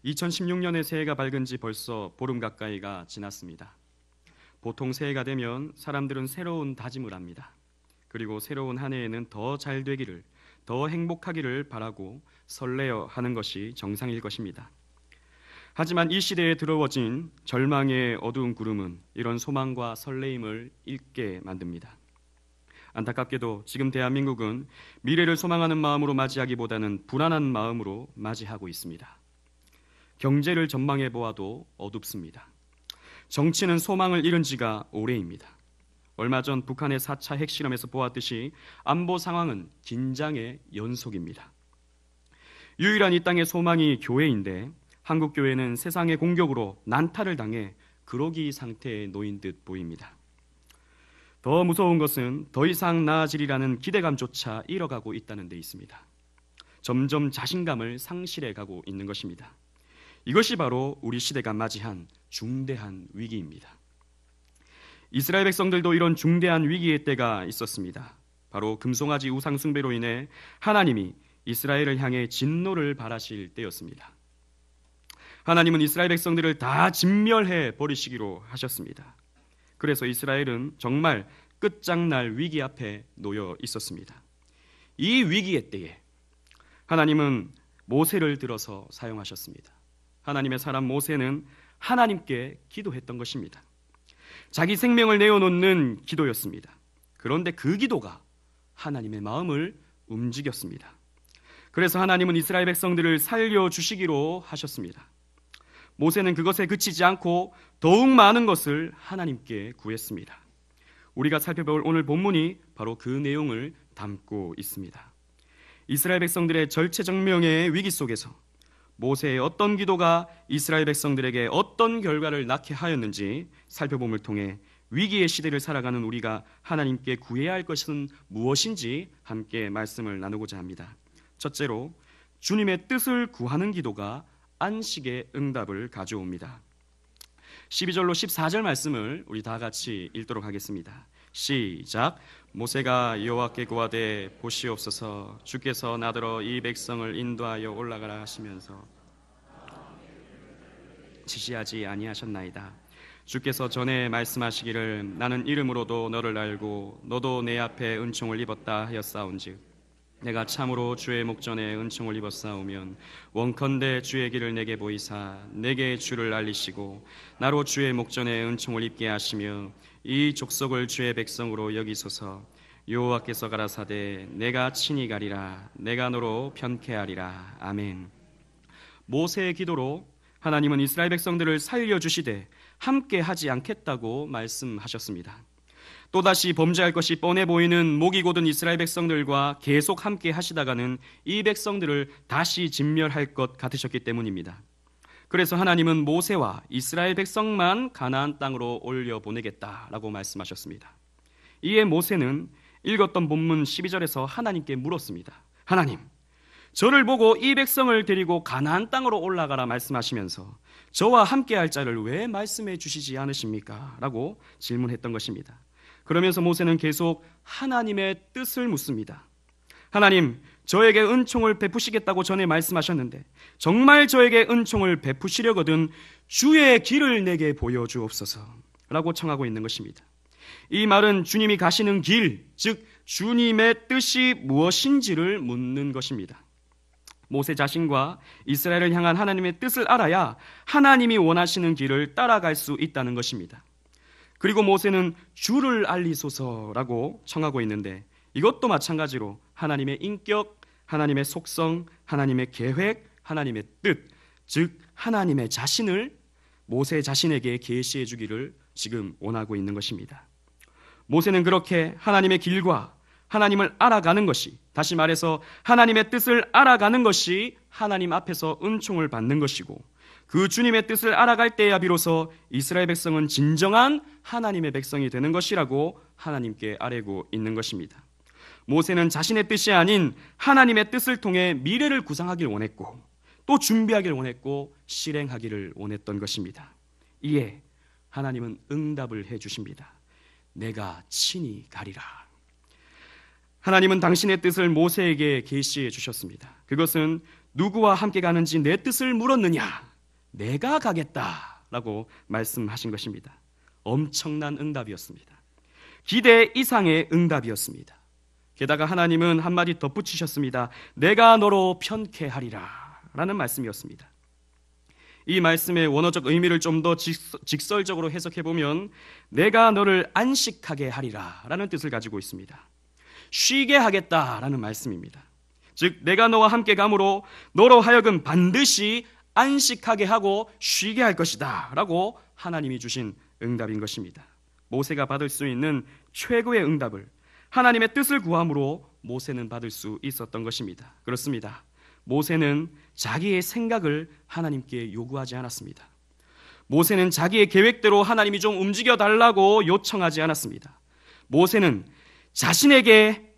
2 0 1 6년에 새해가 밝은 지 벌써 보름 가까이가 지났습니다. 보통 새해가 되면 사람들은 새로운 다짐을 합니다. 그리고 새로운 한 해에는 더 잘 되기를, 더 행복하기를 바라고 설레어 하는 것이 정상일 것입니다. 하지만 이 시대에 들어워진 절망의 어두운 구름은 이런 소망과 설레임을 잃게 만듭니다. 안타깝게도 지금 대한민국은 미래를 소망하는 마음으로 맞이하기보다는 불안한 마음으로 맞이하고 있습니다. 경제를 전망해 보아도 어둡습니다. 정치는 소망을 잃은 지가 오래입니다. 얼마 전 북한의 4차 핵실험에서 보았듯이 안보 상황은 긴장의 연속입니다. 유일한 이 땅의 소망이 교회인데 한국 교회는 세상의 공격으로 난타를 당해 그러기 상태에 놓인 듯 보입니다. 더 무서운 것은 더 이상 나아지리라는 기대감조차 잃어가고 있다는 데 있습니다. 점점 자신감을 상실해 가고 있는 것입니다. 이것이 바로 우리 시대가 맞이한 중대한 위기입니다. 이스라엘 백성들도 이런 중대한 위기의 때가 있었습니다. 바로 금송아지 우상 숭배로 인해 하나님이 이스라엘을 향해 진노를 바라실 때였습니다. 하나님은 이스라엘 백성들을 다 진멸해 버리시기로 하셨습니다. 그래서 이스라엘은 정말 끝장날 위기 앞에 놓여 있었습니다. 이 위기의 때에 하나님은 모세를 들어서 사용하셨습니다. 하나님의 사람 모세는 하나님께 기도했던 것입니다. 자기 생명을 내어놓는 기도였습니다. 그런데 그 기도가 하나님의 마음을 움직였습니다. 그래서 하나님은 이스라엘 백성들을 살려주시기로 하셨습니다. 모세는 그것에 그치지 않고 더욱 많은 것을 하나님께 구했습니다. 우리가 살펴볼 오늘 본문이 바로 그 내용을 담고 있습니다. 이스라엘 백성들의 절체정명의 위기 속에서 모세의 어떤 기도가 이스라엘 백성들에게 어떤 결과를 낳게 하였는지 살펴봄을 통해 위기의 시대를 살아가는 우리가 하나님께 구해야 할 것은 무엇인지 함께 말씀을 나누고자 합니다. 첫째로 주님의 뜻을 구하는 기도가 안식의 응답을 가져옵니다. 12절로 14절 말씀을 우리 다 같이 읽도록 하겠습니다. 시작 모세가 여호와께 구하되 보시옵소서 주께서 나더러 이 백성을 인도하여 올라가라 하시면서 지시하지 아니하셨나이다. 주께서 전에 말씀하시기를 나는 이름으로도 너를 알고 너도 내 앞에 은총을 입었다 하였사온즉 내가 참으로 주의 목전에 은총을 입었사오면 원컨대 주의 길을 내게 보이사 내게 주를 알리시고 나로 주의 목전에 은총을 입게 하시며 이 족속을 주의 백성으로 여기소서 여호와께서 가라사대 내가 친히 가리라 내가 너로 편케하리라 아멘 모세의 기도로 하나님은 이스라엘 백성들을 살려 주시되 함께 하지 않겠다고 말씀하셨습니다. 또다시 범죄할 것이 뻔해 보이는 목이 고든 이스라엘 백성들과 계속 함께 하시다가는 이 백성들을 다시 진멸할 것 같으셨기 때문입니다. 그래서 하나님은 모세와 이스라엘 백성만 가나안 땅으로 올려 보내겠다라고 말씀하셨습니다. 이에 모세는 읽었던 본문 12절에서 하나님께 물었습니다. 하나님, 저를 보고 이 백성을 데리고 가나안 땅으로 올라가라 말씀하시면서 저와 함께 할 자를 왜 말씀해 주시지 않으십니까? 라고 질문했던 것입니다. 그러면서 모세는 계속 하나님의 뜻을 묻습니다. 하나님, 저에게 은총을 베푸시겠다고 전에 말씀하셨는데 정말 저에게 은총을 베푸시려거든 주의 길을 내게 보여주옵소서라고 청하고 있는 것입니다. 이 말은 주님이 가시는 길, 즉 주님의 뜻이 무엇인지를 묻는 것입니다. 모세 자신과 이스라엘을 향한 하나님의 뜻을 알아야 하나님이 원하시는 길을 따라갈 수 있다는 것입니다. 그리고 모세는 주를 알리소서라고 청하고 있는데 이것도 마찬가지로 하나님의 인격, 하나님의 속성, 하나님의 계획, 하나님의 뜻, 즉 하나님의 자신을 모세 자신에게 계시해 주기를 지금 원하고 있는 것입니다. 모세는 그렇게 하나님의 길과 하나님을 알아가는 것이 다시 말해서 하나님의 뜻을 알아가는 것이 하나님 앞에서 은총을 받는 것이고 그 주님의 뜻을 알아갈 때야 비로소 이스라엘 백성은 진정한 하나님의 백성이 되는 것이라고 하나님께 아뢰고 있는 것입니다. 모세는 자신의 뜻이 아닌 하나님의 뜻을 통해 미래를 구상하길 원했고 또 준비하길 원했고 실행하기를 원했던 것입니다. 이에 하나님은 응답을 해 주십니다. 내가 친히 가리라. 하나님은 당신의 뜻을 모세에게 계시해 주셨습니다. 그것은 누구와 함께 가는지 내 뜻을 물었느냐? 내가 가겠다라고 말씀하신 것입니다. 엄청난 응답이었습니다. 기대 이상의 응답이었습니다. 게다가 하나님은 한마디 덧붙이셨습니다. 내가 너로 편케하리라. 라는 말씀이었습니다. 이 말씀의 원어적 의미를 좀 더 직설적으로 해석해보면, 내가 너를 안식하게 하리라. 라는 뜻을 가지고 있습니다. 쉬게 하겠다라는 말씀입니다. 즉 내가 너와 함께 가므로 너로 하여금 반드시 안식하게 하고 쉬게 할 것이다라고 하나님이 주신 응답인 것입니다. 모세가 받을 수 있는 최고의 응답을 하나님의 뜻을 구함으로 모세는 받을 수 있었던 것입니다. 그렇습니다. 모세는 자기의 생각을 하나님께 요구하지 않았습니다. 모세는 자기의 계획대로 하나님이 좀 움직여 달라고 요청하지 않았습니다. 모세는 자신에게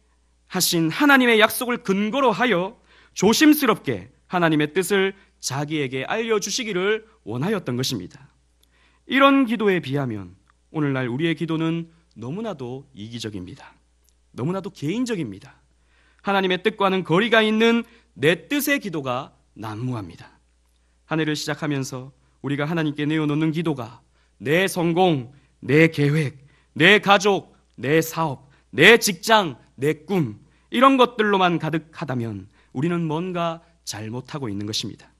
하신 하나님의 약속을 근거로 하여 조심스럽게 하나님의 뜻을 자기에게 알려주시기를 원하였던 것입니다. 이런 기도에 비하면 오늘날 우리의 기도는 너무나도 이기적입니다. 너무나도 개인적입니다. 하나님의 뜻과는 거리가 있는 내 뜻의 기도가 난무합니다. 한 해를 시작하면서 우리가 하나님께 내어놓는 기도가 내 성공, 내 계획, 내 가족, 내 사업, 내 직장, 내 꿈, 이런 것들로만 가득하다면 우리는 뭔가 잘못하고 있는 것입니다.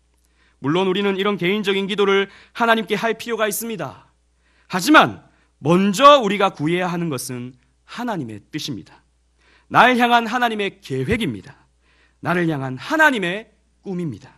물론 우리는 이런 개인적인 기도를 하나님께 할 필요가 있습니다. 하지만 먼저 우리가 구해야 하는 것은 하나님의 뜻입니다. 나를 향한 하나님의 계획입니다. 나를 향한 하나님의 꿈입니다.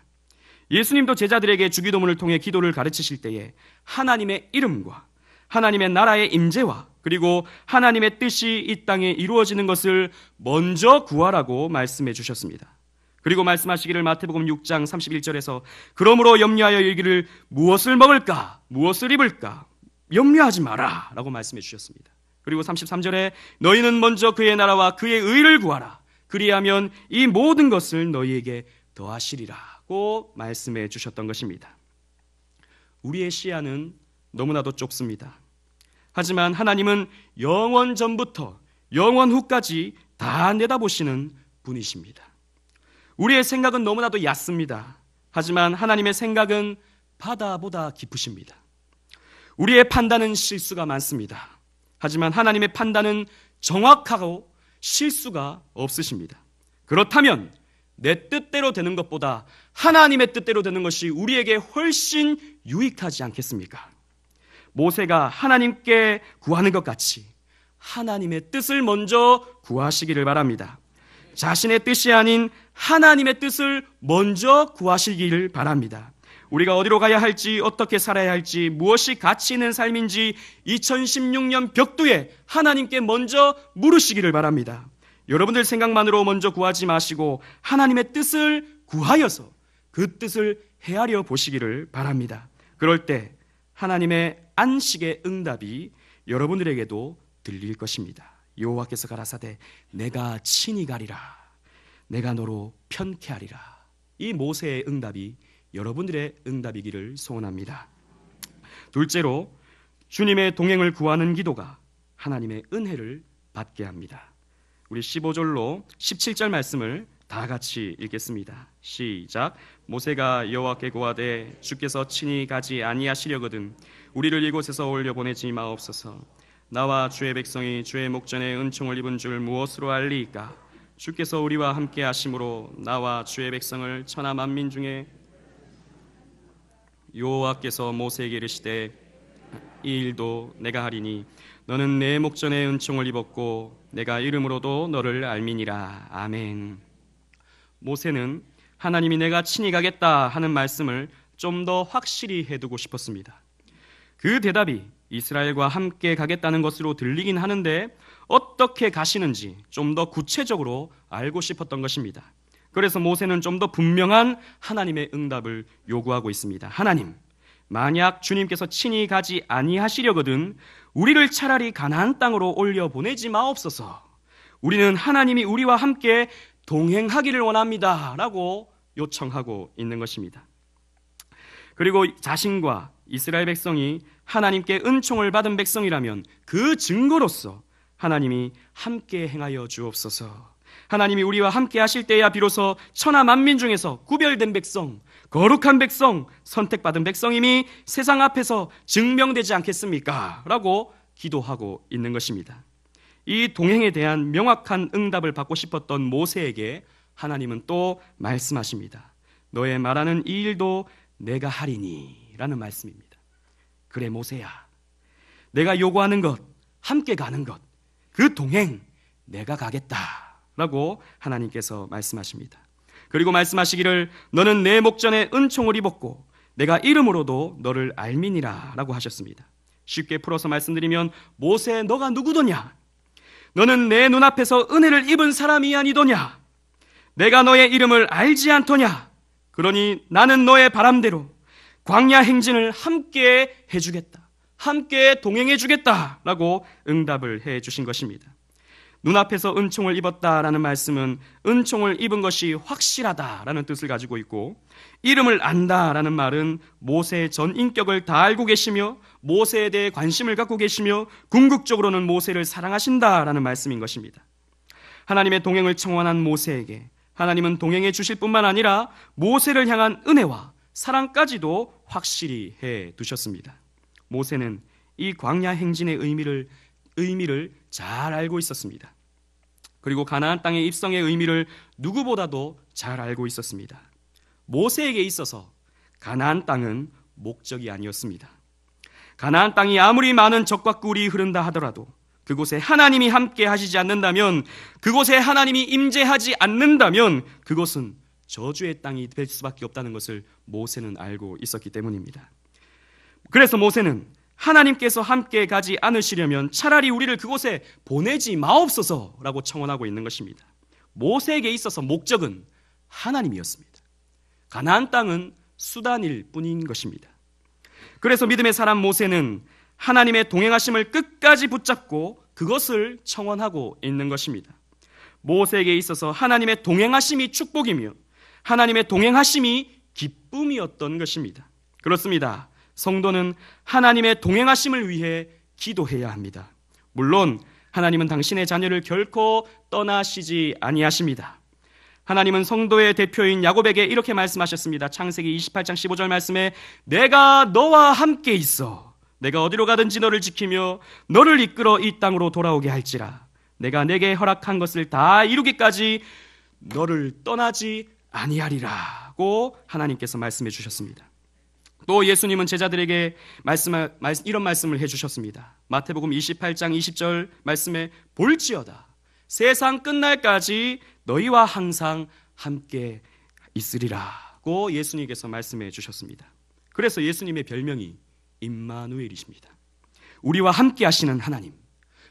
예수님도 제자들에게 주기도문을 통해 기도를 가르치실 때에 하나님의 이름과 하나님의 나라의 임재와 그리고 하나님의 뜻이 이 땅에 이루어지는 것을 먼저 구하라고 말씀해 주셨습니다. 그리고 말씀하시기를 마태복음 6장 31절에서 그러므로 염려하여 일기를 무엇을 먹을까 무엇을 입을까 염려하지 마라 라고 말씀해 주셨습니다. 그리고 33절에 너희는 먼저 그의 나라와 그의 의를 구하라 그리하면 이 모든 것을 너희에게 더하시리라고 말씀해 주셨던 것입니다. 우리의 시야는 너무나도 좁습니다. 하지만 하나님은 영원 전부터 영원 후까지 다 내다보시는 분이십니다. 우리의 생각은 너무나도 얕습니다. 하지만 하나님의 생각은 바다보다 깊으십니다. 우리의 판단은 실수가 많습니다. 하지만 하나님의 판단은 정확하고 실수가 없으십니다. 그렇다면 내 뜻대로 되는 것보다 하나님의 뜻대로 되는 것이 우리에게 훨씬 유익하지 않겠습니까? 모세가 하나님께 구하는 것 같이 하나님의 뜻을 먼저 구하시기를 바랍니다. 자신의 뜻이 아닌 하나님의 뜻을 먼저 구하시기를 바랍니다. 우리가 어디로 가야 할지, 어떻게 살아야 할지, 무엇이 가치 있는 삶인지 2016년 벽두에 하나님께 먼저 물으시기를 바랍니다. 여러분들 생각만으로 먼저 구하지 마시고 하나님의 뜻을 구하여서 그 뜻을 헤아려 보시기를 바랍니다. 그럴 때 하나님의 안식의 응답이 여러분들에게도 들릴 것입니다. 여호와께서 가라사대 내가 친히 가리라 내가 너로 편케하리라 이 모세의 응답이 여러분들의 응답이기를 소원합니다. 둘째로 주님의 동행을 구하는 기도가 하나님의 은혜를 받게 합니다. 우리 15절로 17절 말씀을 다 같이 읽겠습니다. 시작. 모세가 여호와께 고하되 주께서 친히 가지 아니하시려거든 우리를 이곳에서 올려 보내지 마옵소서. 나와 주의 백성이 주의 목전에 은총을 입은 줄 무엇으로 알리이까? 주께서 우리와 함께 하심으로 나와 주의 백성을 천하 만민 중에 여호와께서 모세에게 이르시되 이 일도 내가 하리니 너는 내 목전에 은총을 입었고 내가 이름으로도 너를 알미니라 아멘. 모세는 하나님이 내가 친히 가겠다 하는 말씀을 좀 더 확실히 해두고 싶었습니다. 그 대답이 이스라엘과 함께 가겠다는 것으로 들리긴 하는데 어떻게 가시는지 좀 더 구체적으로 알고 싶었던 것입니다. 그래서 모세는 좀 더 분명한 하나님의 응답을 요구하고 있습니다. 하나님, 만약 주님께서 친히 가지 아니하시려거든 우리를 차라리 가나안 땅으로 올려 보내지 마옵소서. 우리는 하나님이 우리와 함께 동행하기를 원합니다라고 요청하고 있는 것입니다. 그리고 자신과 이스라엘 백성이 하나님께 은총을 받은 백성이라면 그 증거로서 하나님이 함께 행하여 주옵소서. 하나님이 우리와 함께 하실 때야 비로소 천하 만민 중에서 구별된 백성, 거룩한 백성, 선택받은 백성임이 세상 앞에서 증명되지 않겠습니까? 라고 기도하고 있는 것입니다. 이 동행에 대한 명확한 응답을 받고 싶었던 모세에게 하나님은 또 말씀하십니다. 너의 말하는 이 일도 내가 하리니. 라는 말씀입니다. 그래, 모세야. 내가 요구하는 것, 함께 가는 것, 그 동행, 내가 가겠다. 라고 하나님께서 말씀하십니다. 그리고 말씀하시기를 너는 내 목전에 은총을 입었고 내가 이름으로도 너를 알민이라 라고 하셨습니다. 쉽게 풀어서 말씀드리면 모세 너가 누구더냐? 너는 내 눈앞에서 은혜를 입은 사람이 아니더냐? 내가 너의 이름을 알지 않더냐? 그러니 나는 너의 바람대로 광야 행진을 함께 해주겠다. 함께 동행해주겠다. 라고 응답을 해주신 것입니다. 눈앞에서 은총을 입었다라는 말씀은 은총을 입은 것이 확실하다라는 뜻을 가지고 있고 이름을 안다라는 말은 모세의 전 인격을 다 알고 계시며 모세에 대해 관심을 갖고 계시며 궁극적으로는 모세를 사랑하신다라는 말씀인 것입니다. 하나님의 동행을 청원한 모세에게 하나님은 동행해 주실 뿐만 아니라 모세를 향한 은혜와 사랑까지도 확실히 해 두셨습니다. 모세는 이 광야 행진의 의미를 의미를 잘 알고 있었습니다. 그리고 가나안 땅의 입성의 의미를 누구보다도 잘 알고 있었습니다. 모세에게 있어서 가나안 땅은 목적이 아니었습니다. 가나안 땅이 아무리 많은 적과 꿀이 흐른다 하더라도 그곳에 하나님이 함께 하시지 않는다면 그곳에 하나님이 임재하지 않는다면 그곳은 저주의 땅이 될 수밖에 없다는 것을 모세는 알고 있었기 때문입니다. 그래서 모세는 하나님께서 함께 가지 않으시려면 차라리 우리를 그곳에 보내지 마옵소서라고 청원하고 있는 것입니다. 모세에게 있어서 목적은 하나님이었습니다. 가나안 땅은 수단일 뿐인 것입니다. 그래서 믿음의 사람 모세는 하나님의 동행하심을 끝까지 붙잡고 그것을 청원하고 있는 것입니다. 모세에게 있어서 하나님의 동행하심이 축복이며 하나님의 동행하심이 기쁨이었던 것입니다. 그렇습니다. 성도는 하나님의 동행하심을 위해 기도해야 합니다. 물론 하나님은 당신의 자녀를 결코 떠나시지 아니하십니다. 하나님은 성도의 대표인 야곱에게 이렇게 말씀하셨습니다. 창세기 28장 15절 말씀에 내가 너와 함께 있어 내가 어디로 가든지 너를 지키며 너를 이끌어 이 땅으로 돌아오게 할지라 내가 내게 허락한 것을 다 이루기까지 너를 떠나지 아니하리라고 하나님께서 말씀해 주셨습니다. 또 예수님은 제자들에게 말씀 이런 말씀을 해 주셨습니다. 마태복음 28장 20절 말씀에 볼지어다 세상 끝날까지 너희와 항상 함께 있으리라고 예수님께서 말씀해 주셨습니다. 그래서 예수님의 별명이 임마누엘이십니다. 우리와 함께 하시는 하나님,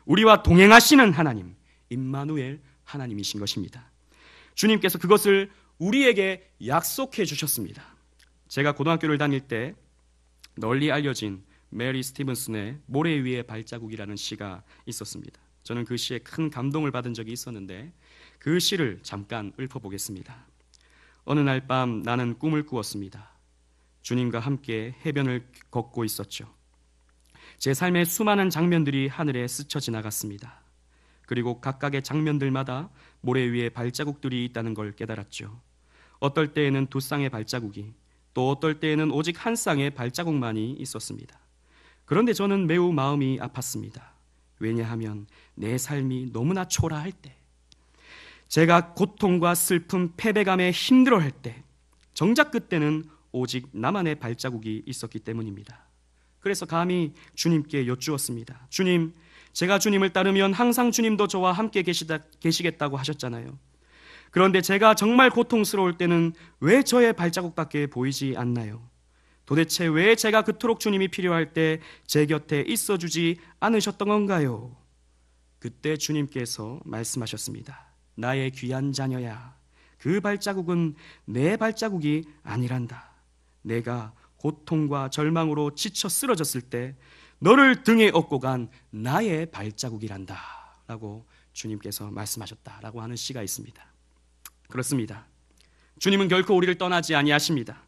우리와 동행하시는 하나님, 임마누엘 하나님이신 것입니다. 주님께서 그것을 우리에게 약속해 주셨습니다. 제가 고등학교를 다닐 때 널리 알려진 메리 스티븐슨의 모래 위의 발자국이라는 시가 있었습니다. 저는 그 시에 큰 감동을 받은 적이 있었는데 그 시를 잠깐 읊어보겠습니다. 어느 날 밤 나는 꿈을 꾸었습니다. 주님과 함께 해변을 걷고 있었죠. 제 삶의 수많은 장면들이 하늘에 스쳐 지나갔습니다. 그리고 각각의 장면들마다 모래 위에 발자국들이 있다는 걸 깨달았죠. 어떨 때에는 두 쌍의 발자국이 또 어떨 때에는 오직 한 쌍의 발자국만이 있었습니다. 그런데 저는 매우 마음이 아팠습니다. 왜냐하면 내 삶이 너무나 초라할 때, 제가 고통과 슬픔, 패배감에 힘들어할 때, 정작 그때는 오직 나만의 발자국이 있었기 때문입니다. 그래서 감히 주님께 여쭈었습니다. 주님, 제가 주님을 따르면 항상 주님도 저와 함께 계시다, 계시겠다고 하셨잖아요. 그런데 제가 정말 고통스러울 때는 왜 저의 발자국밖에 보이지 않나요? 도대체 왜 제가 그토록 주님이 필요할 때 제 곁에 있어 주지 않으셨던 건가요? 그때 주님께서 말씀하셨습니다. 나의 귀한 자녀야. 그 발자국은 내 발자국이 아니란다. 내가 고통과 절망으로 지쳐 쓰러졌을 때 너를 등에 업고 간 나의 발자국이란다. 라고 주님께서 말씀하셨다라고 하는 시가 있습니다. 그렇습니다. 주님은 결코 우리를 떠나지 아니하십니다.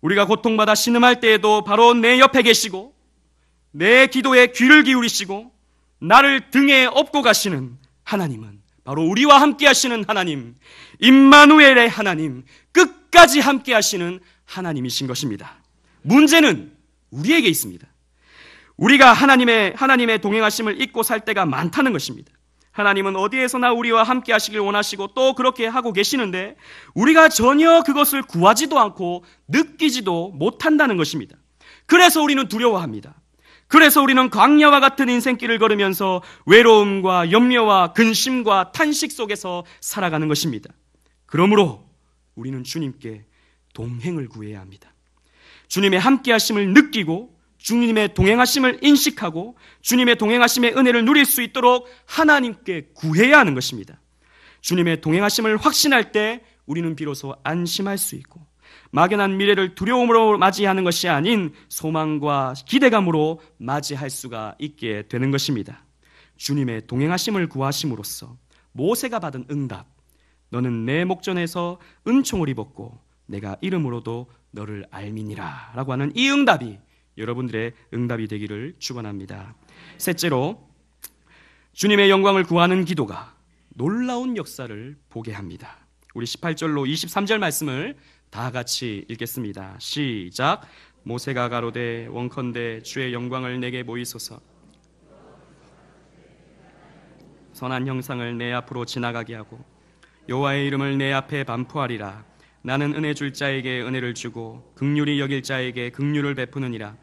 우리가 고통받아 신음할 때에도 바로 내 옆에 계시고 내 기도에 귀를 기울이시고 나를 등에 업고 가시는 하나님은 바로 우리와 함께 하시는 하나님, 임마누엘의 하나님, 끝까지 함께 하시는 하나님이신 것입니다. 문제는 우리에게 있습니다. 우리가 하나님의 하나님의 동행하심을 잊고 살 때가 많다는 것입니다. 하나님은 어디에서나 우리와 함께 하시길 원하시고 또 그렇게 하고 계시는데 우리가 전혀 그것을 구하지도 않고 느끼지도 못한다는 것입니다. 그래서 우리는 두려워합니다. 그래서 우리는 광야와 같은 인생길을 걸으면서 외로움과 염려와 근심과 탄식 속에서 살아가는 것입니다. 그러므로 우리는 주님께 동행을 구해야 합니다. 주님의 함께 하심을 느끼고 주님의 동행하심을 인식하고 주님의 동행하심의 은혜를 누릴 수 있도록 하나님께 구해야 하는 것입니다. 주님의 동행하심을 확신할 때 우리는 비로소 안심할 수 있고 막연한 미래를 두려움으로 맞이하는 것이 아닌 소망과 기대감으로 맞이할 수가 있게 되는 것입니다. 주님의 동행하심을 구하심으로써 모세가 받은 응답, 너는 내 목전에서 은총을 입었고 내가 이름으로도 너를 알미니라 라고 하는 이 응답이 여러분들의 응답이 되기를 축원합니다. 셋째로 주님의 영광을 구하는 기도가 놀라운 역사를 보게 합니다. 우리 18절로 23절 말씀을 다 같이 읽겠습니다. 시작. 모세가 가로되 원컨대 주의 영광을 내게 모이소서. 선한 형상을 내 앞으로 지나가게 하고 여호와의 이름을 내 앞에 반포하리라. 나는 은혜 줄 자에게 은혜를 주고 극률이 여길 자에게 극률을 베푸느니라.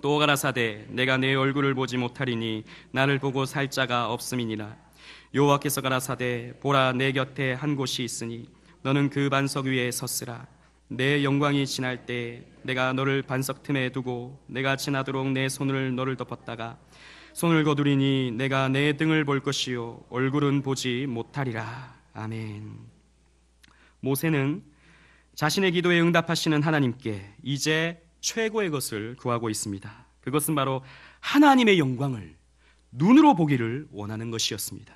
또 가라사대 내가 내 얼굴을 보지 못하리니 나를 보고 살 자가 없음이니라. 여호와께서 가라사대 보라 내 곁에 한 곳이 있으니 너는 그 반석 위에 섰으라. 내 영광이 지날 때 내가 너를 반석 틈에 두고 내가 지나도록 내 손을 너를 덮었다가 손을 거두리니 내가 내 등을 볼 것이요 얼굴은 보지 못하리라. 아멘. 모세는 자신의 기도에 응답하시는 하나님께 이제 최고의 것을 구하고 있습니다. 그것은 바로 하나님의 영광을 눈으로 보기를 원하는 것이었습니다.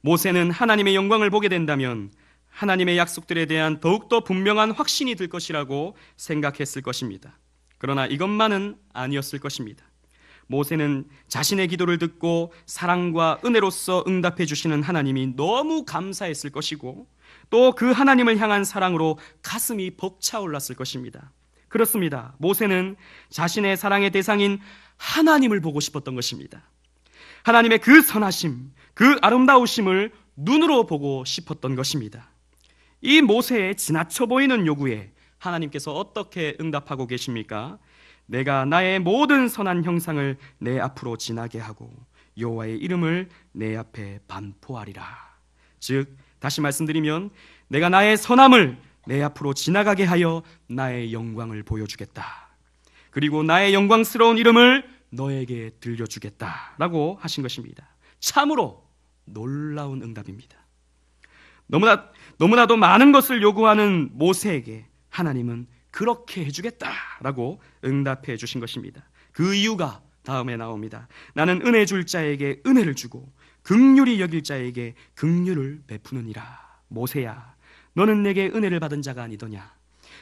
모세는 하나님의 영광을 보게 된다면 하나님의 약속들에 대한 더욱더 분명한 확신이 들 것이라고 생각했을 것입니다. 그러나 이것만은 아니었을 것입니다. 모세는 자신의 기도를 듣고 사랑과 은혜로서 응답해 주시는 하나님이 너무 감사했을 것이고 또그 하나님을 향한 사랑으로 가슴이 벅차올랐을 것입니다. 그렇습니다. 모세는 자신의 사랑의 대상인 하나님을 보고 싶었던 것입니다. 하나님의 그 선하심, 그 아름다우심을 눈으로 보고 싶었던 것입니다. 이 모세의 지나쳐 보이는 요구에 하나님께서 어떻게 응답하고 계십니까? 내가 나의 모든 선한 형상을 내 앞으로 지나게 하고 여호와의 이름을 내 앞에 반포하리라. 즉 다시 말씀드리면 내가 나의 선함을 내 앞으로 지나가게 하여 나의 영광을 보여주겠다. 그리고 나의 영광스러운 이름을 너에게 들려주겠다. 라고 하신 것입니다. 참으로 놀라운 응답입니다. 너무나, 너무나도 많은 것을 요구하는 모세에게 하나님은 그렇게 해주겠다. 라고 응답해 주신 것입니다. 그 이유가 다음에 나옵니다. 나는 은혜 줄 자에게 은혜를 주고 극률이 여길 자에게 극률을 베푸느니라. 모세야, 너는 내게 은혜를 받은 자가 아니더냐?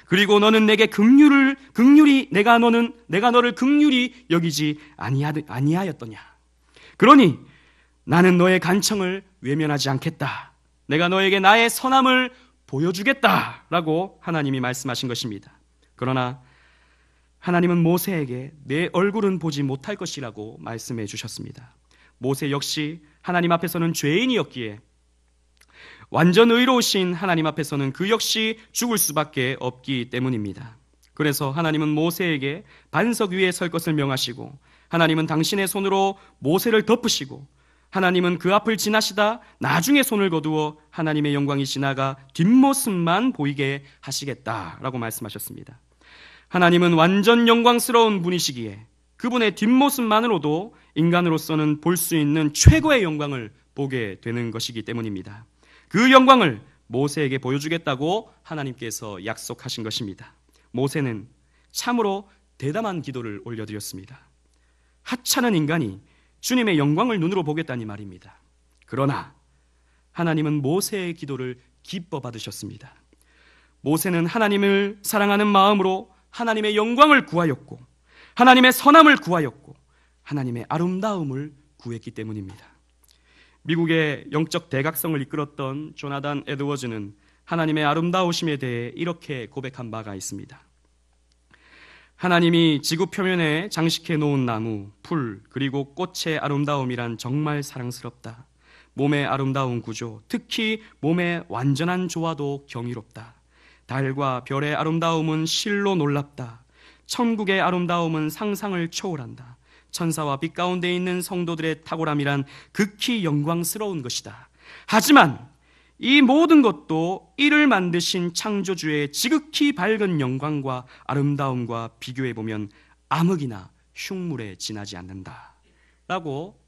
그리고 너는 내게 극률을 극률이 내가 너는 내가 너를 극률이 여기지 아니하, 아니하였더냐? 그러니 나는 너의 간청을 외면하지 않겠다. 내가 너에게 나의 선함을 보여주겠다라고 하나님이 말씀하신 것입니다. 그러나 하나님은 모세에게 내 얼굴은 보지 못할 것이라고 말씀해 주셨습니다. 모세 역시 하나님 앞에서는 죄인이었기에 완전 의로우신 하나님 앞에서는 그 역시 죽을 수밖에 없기 때문입니다. 그래서 하나님은 모세에게 반석 위에 설 것을 명하시고 하나님은 당신의 손으로 모세를 덮으시고 하나님은 그 앞을 지나시다 나중에 손을 거두어 하나님의 영광이 지나가 뒷모습만 보이게 하시겠다라고 말씀하셨습니다. 하나님은 완전 영광스러운 분이시기에 그분의 뒷모습만으로도 인간으로서는 볼 수 있는 최고의 영광을 보게 되는 것이기 때문입니다. 그 영광을 모세에게 보여주겠다고 하나님께서 약속하신 것입니다. 모세는 참으로 대담한 기도를 올려드렸습니다. 하찮은 인간이 주님의 영광을 눈으로 보겠다니 말입니다. 그러나 하나님은 모세의 기도를 기뻐 받으셨습니다. 모세는 하나님을 사랑하는 마음으로 하나님의 영광을 구하였고 하나님의 선함을 구하였고 하나님의 아름다움을 구했기 때문입니다. 미국의 영적 대각성을 이끌었던 조나단 에드워즈는 하나님의 아름다우심에 대해 이렇게 고백한 바가 있습니다. 하나님이 지구 표면에 장식해 놓은 나무, 풀, 그리고 꽃의 아름다움이란 정말 사랑스럽다. 몸의 아름다운 구조, 특히 몸의 완전한 조화도 경이롭다. 달과 별의 아름다움은 실로 놀랍다. 천국의 아름다움은 상상을 초월한다. 천사와 빛 가운데 있는 성도들의 탁월함이란 극히 영광스러운 것이다. 하지만 이 모든 것도 이를 만드신 창조주의 지극히 밝은 영광과 아름다움과 비교해 보면 암흑이나 흉물에 지나지 않는다. 라고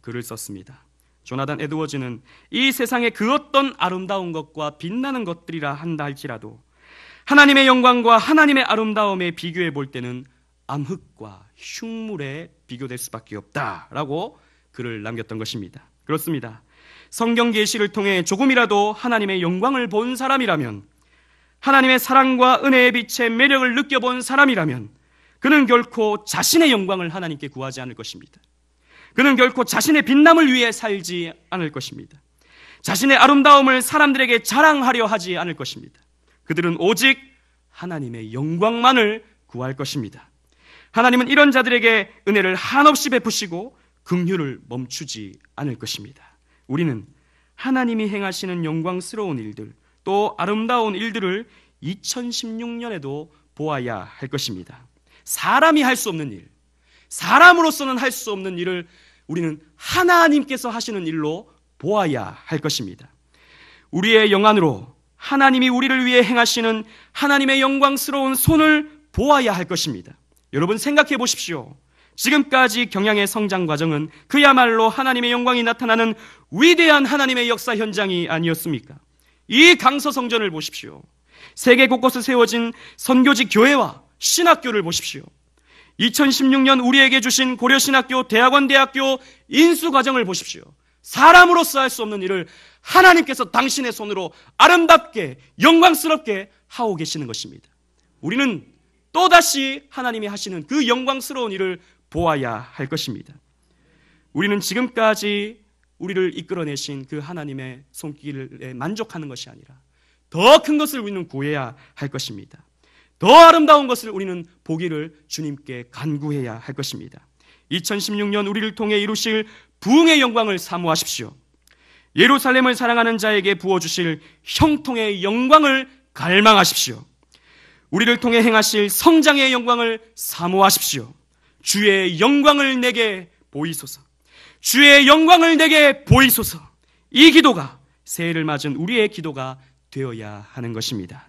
글을 썼습니다. 조나단 에드워즈는 이 세상의 그 어떤 아름다운 것과 빛나는 것들이라 한다 할지라도 하나님의 영광과 하나님의 아름다움에 비교해 볼 때는 암흑과 흉물에 비교될 수밖에 없다라고 글을 남겼던 것입니다. 그렇습니다. 성경 계시를 통해 조금이라도 하나님의 영광을 본 사람이라면 하나님의 사랑과 은혜의 빛의 매력을 느껴본 사람이라면 그는 결코 자신의 영광을 하나님께 구하지 않을 것입니다. 그는 결코 자신의 빛남을 위해 살지 않을 것입니다. 자신의 아름다움을 사람들에게 자랑하려 하지 않을 것입니다. 그들은 오직 하나님의 영광만을 구할 것입니다. 하나님은 이런 자들에게 은혜를 한없이 베푸시고 긍휼을 멈추지 않을 것입니다. 우리는 하나님이 행하시는 영광스러운 일들 또 아름다운 일들을 2016년에도 보아야 할 것입니다. 사람이 할 수 없는 일, 사람으로서는 할 수 없는 일을 우리는 하나님께서 하시는 일로 보아야 할 것입니다. 우리의 영안으로 하나님이 우리를 위해 행하시는 하나님의 영광스러운 손을 보아야 할 것입니다. 여러분 생각해 보십시오. 지금까지 경향의 성장 과정은 그야말로 하나님의 영광이 나타나는 위대한 하나님의 역사 현장이 아니었습니까? 이 강서 성전을 보십시오. 세계 곳곳에 세워진 선교지 교회와 신학교를 보십시오. 2016년 우리에게 주신 고려신학교, 대학원 대학교 인수 과정을 보십시오. 사람으로서 할 수 없는 일을 하나님께서 당신의 손으로 아름답게 영광스럽게 하고 계시는 것입니다. 우리는 또다시 하나님이 하시는 그 영광스러운 일을 보아야 할 것입니다. 우리는 지금까지 우리를 이끌어내신 그 하나님의 손길에 만족하는 것이 아니라 더 큰 것을 우리는 구해야 할 것입니다. 더 아름다운 것을 우리는 보기를 주님께 간구해야 할 것입니다. 2016년 우리를 통해 이루실 부흥의 영광을 사모하십시오. 예루살렘을 사랑하는 자에게 부어주실 형통의 영광을 갈망하십시오. 우리를 통해 행하실 성장의 영광을 사모하십시오. 주의 영광을 내게 보이소서. 주의 영광을 내게 보이소서. 이 기도가 새해를 맞은 우리의 기도가 되어야 하는 것입니다.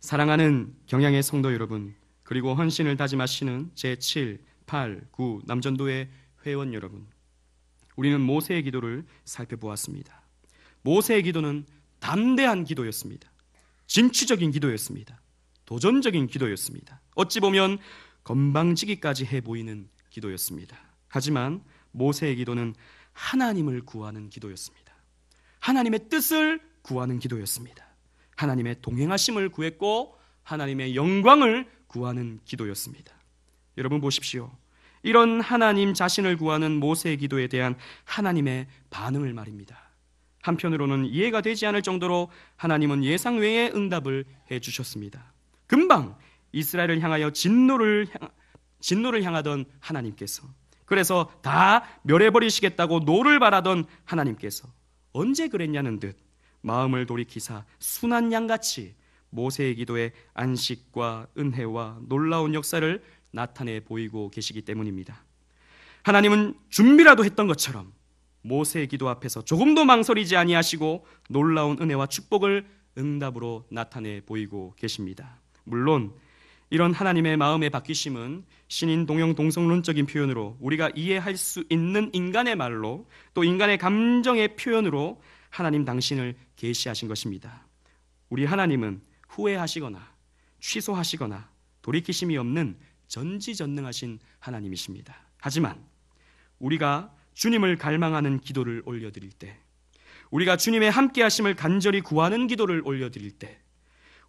사랑하는 경향의 성도 여러분, 그리고 헌신을 다짐하시는 제7, 8, 9 남전도의 회원 여러분, 우리는 모세의 기도를 살펴보았습니다. 모세의 기도는 담대한 기도였습니다. 진취적인 기도였습니다. 도전적인 기도였습니다. 어찌 보면 건방지기까지 해 보이는 기도였습니다. 하지만 모세의 기도는 하나님을 구하는 기도였습니다. 하나님의 뜻을 구하는 기도였습니다. 하나님의 동행하심을 구했고 하나님의 영광을 구하는 기도였습니다. 여러분 보십시오. 이런 하나님 자신을 구하는 모세의 기도에 대한 하나님의 반응을 말입니다. 한편으로는 이해가 되지 않을 정도로 하나님은 예상 외의 응답을 해 주셨습니다. 금방 이스라엘을 향하여 진노를 향, 진노를 향하던 하나님께서 그래서 다 멸해버리시겠다고 노를 바라던 하나님께서 언제 그랬냐는 듯 마음을 돌이키사 순한 양같이 모세의 기도에 안식과 은혜와 놀라운 역사를 나타내 보이고 계시기 때문입니다. 하나님은 준비라도 했던 것처럼 모세의 기도 앞에서 조금도 망설이지 아니하시고 놀라운 은혜와 축복을 응답으로 나타내 보이고 계십니다. 물론 이런 하나님의 마음의 바뀌심은 신인 동영 동성론적인 표현으로 우리가 이해할 수 있는 인간의 말로 또 인간의 감정의 표현으로 하나님 당신을 계시하신 것입니다. 우리 하나님은 후회하시거나 취소하시거나 돌이키심이 없는 전지전능하신 하나님이십니다. 하지만 우리가 주님을 갈망하는 기도를 올려드릴 때, 우리가 주님의 함께하심을 간절히 구하는 기도를 올려드릴 때,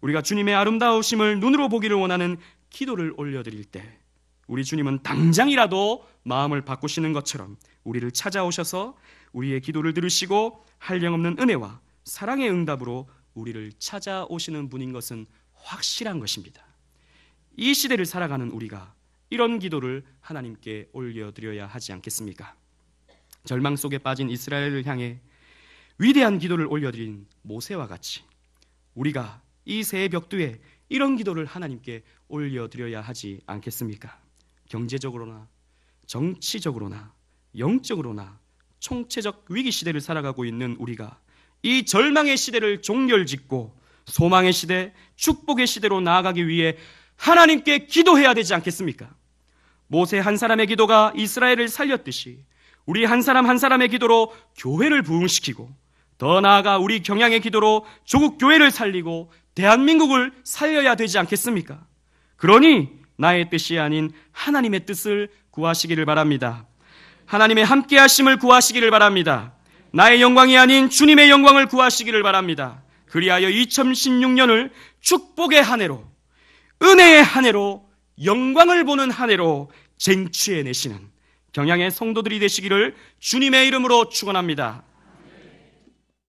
우리가 주님의 아름다우심을 눈으로 보기를 원하는 기도를 올려드릴 때, 우리 주님은 당장이라도 마음을 바꾸시는 것처럼 우리를 찾아오셔서 우리의 기도를 들으시고 한량없는 은혜와 사랑의 응답으로 우리를 찾아오시는 분인 것은 확실한 것입니다. 이 시대를 살아가는 우리가 이런 기도를 하나님께 올려드려야 하지 않겠습니까? 절망 속에 빠진 이스라엘을 향해 위대한 기도를 올려드린 모세와 같이 우리가 이 새벽 의두에 이런 기도를 하나님께 올려드려야 하지 않겠습니까? 경제적으로나 정치적으로나 영적으로나 총체적 위기 시대를 살아가고 있는 우리가 이 절망의 시대를 종결짓고 소망의 시대, 축복의 시대로 나아가기 위해 하나님께 기도해야 되지 않겠습니까? 모세 한 사람의 기도가 이스라엘을 살렸듯이 우리 한 사람 한 사람의 기도로 교회를 부흥시키고 더 나아가 우리 경향의 기도로 조국 교회를 살리고 대한민국을 살려야 되지 않겠습니까? 그러니 나의 뜻이 아닌 하나님의 뜻을 구하시기를 바랍니다. 하나님의 함께하심을 구하시기를 바랍니다. 나의 영광이 아닌 주님의 영광을 구하시기를 바랍니다. 그리하여 2016년을 축복의 한 해로 은혜의 한 해로 영광을 보는 한 해로 쟁취해 내시는 경향의 성도들이 되시기를 주님의 이름으로 축원합니다.